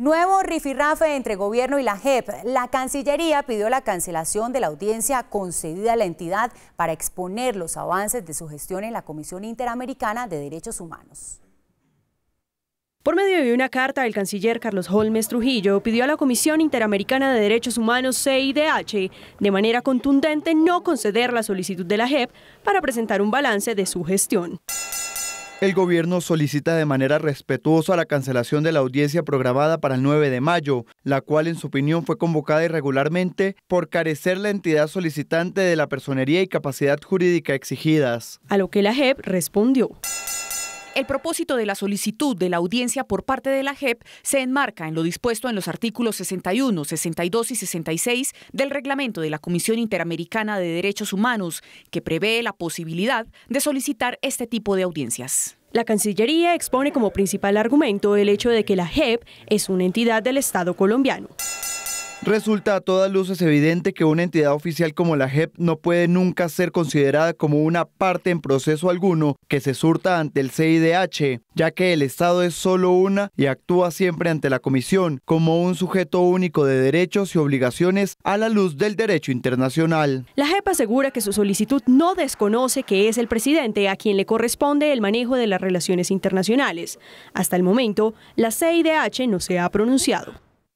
Nuevo rifirrafe entre gobierno y la JEP. La Cancillería pidió la cancelación de la audiencia concedida a la entidad para exponer los avances de su gestión en la Comisión Interamericana de Derechos Humanos. Por medio de una carta, el canciller Carlos Holmes Trujillo pidió a la Comisión Interamericana de Derechos Humanos CIDH de manera contundente no conceder la solicitud de la JEP para presentar un balance de su gestión. El gobierno solicita de manera respetuosa la cancelación de la audiencia programada para el 9 de mayo, la cual en su opinión fue convocada irregularmente por carecer la entidad solicitante de la personería y capacidad jurídica exigidas. A lo que la JEP respondió. El propósito de la solicitud de la audiencia por parte de la JEP se enmarca en lo dispuesto en los artículos 61, 62 y 66 del reglamento de la Comisión Interamericana de Derechos Humanos, que prevé la posibilidad de solicitar este tipo de audiencias. La Cancillería expone como principal argumento el hecho de que la JEP es una entidad del Estado colombiano. Resulta a todas luces evidente que una entidad oficial como la JEP no puede nunca ser considerada como una parte en proceso alguno que se surta ante el CIDH, ya que el Estado es solo una y actúa siempre ante la Comisión como un sujeto único de derechos y obligaciones a la luz del derecho internacional. La JEP asegura que su solicitud no desconoce que es el presidente a quien le corresponde el manejo de las relaciones internacionales. Hasta el momento, la CIDH no se ha pronunciado.